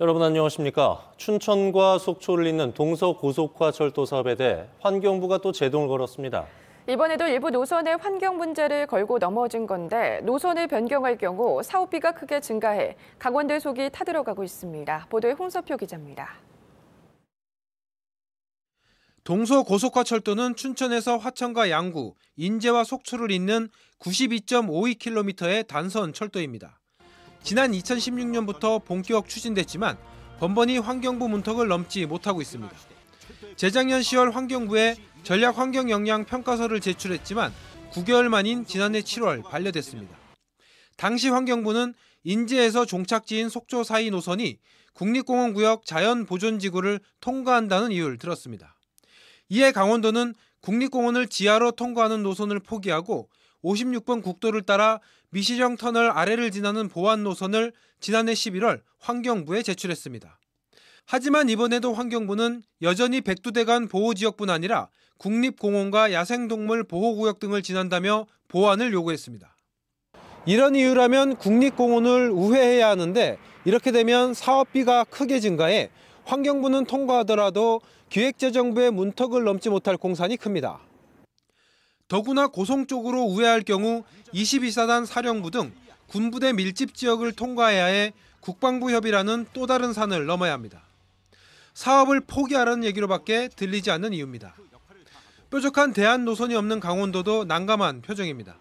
여러분 안녕하십니까? 춘천과 속초를 잇는 동서 고속화 철도 사업에 대해 환경부가 또 제동을 걸었습니다. 이번에도 일부 노선의 환경 문제를 걸고 넘어진 건데 노선을 변경할 경우 사업비가 크게 증가해 강원대 속이 타들어가고 있습니다. 보도에 홍서표 기자입니다. 동서 고속화 철도는 춘천에서 화천과 양구, 인제와 속초를 잇는 92.52km의 단선 철도입니다. 지난 2016년부터 본격 추진됐지만 번번이 환경부 문턱을 넘지 못하고 있습니다. 재작년 10월 환경부에 전략 환경 영향 평가서를 제출했지만 9개월 만인 지난해 7월 반려됐습니다. 당시 환경부는 인제에서 종착지인 속초 사이 노선이 국립공원구역 자연보존지구를 통과한다는 이유를 들었습니다. 이에 강원도는 국립공원을 지하로 통과하는 노선을 포기하고 56번 국도를 따라 미시령 터널 아래를 지나는 보안 노선을 지난해 11월 환경부에 제출했습니다. 하지만 이번에도 환경부는 여전히 백두대간 보호지역뿐 아니라 국립공원과 야생동물 보호구역 등을 지난다며 보안을 요구했습니다. 이런 이유라면 국립공원을 우회해야 하는데 이렇게 되면 사업비가 크게 증가해 환경부는 통과하더라도 기획재정부의 문턱을 넘지 못할 공산이 큽니다. 더구나 고성 쪽으로 우회할 경우 22사단 사령부 등 군부대 밀집 지역을 통과해야 해 국방부 협의라는 또 다른 산을 넘어야 합니다. 사업을 포기하라는 얘기로밖에 들리지 않는 이유입니다. 뾰족한 대안 노선이 없는 강원도도 난감한 표정입니다.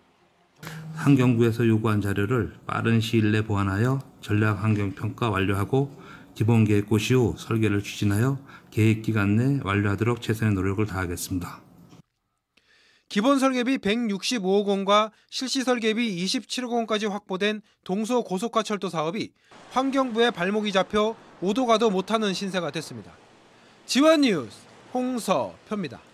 환경부에서 요구한 자료를 빠른 시일 내 보완하여 전략 환경 평가 완료하고 기본 계획 고시 후 설계를 추진하여 계획 기간 내 완료하도록 최선의 노력을 다하겠습니다. 기본 설계비 165억 원과 실시 설계비 27억 원까지 확보된 동서 고속화 철도 사업이 환경부의 발목이 잡혀 오도 가도 못하는 신세가 됐습니다. 지원 뉴스 홍서표입니다.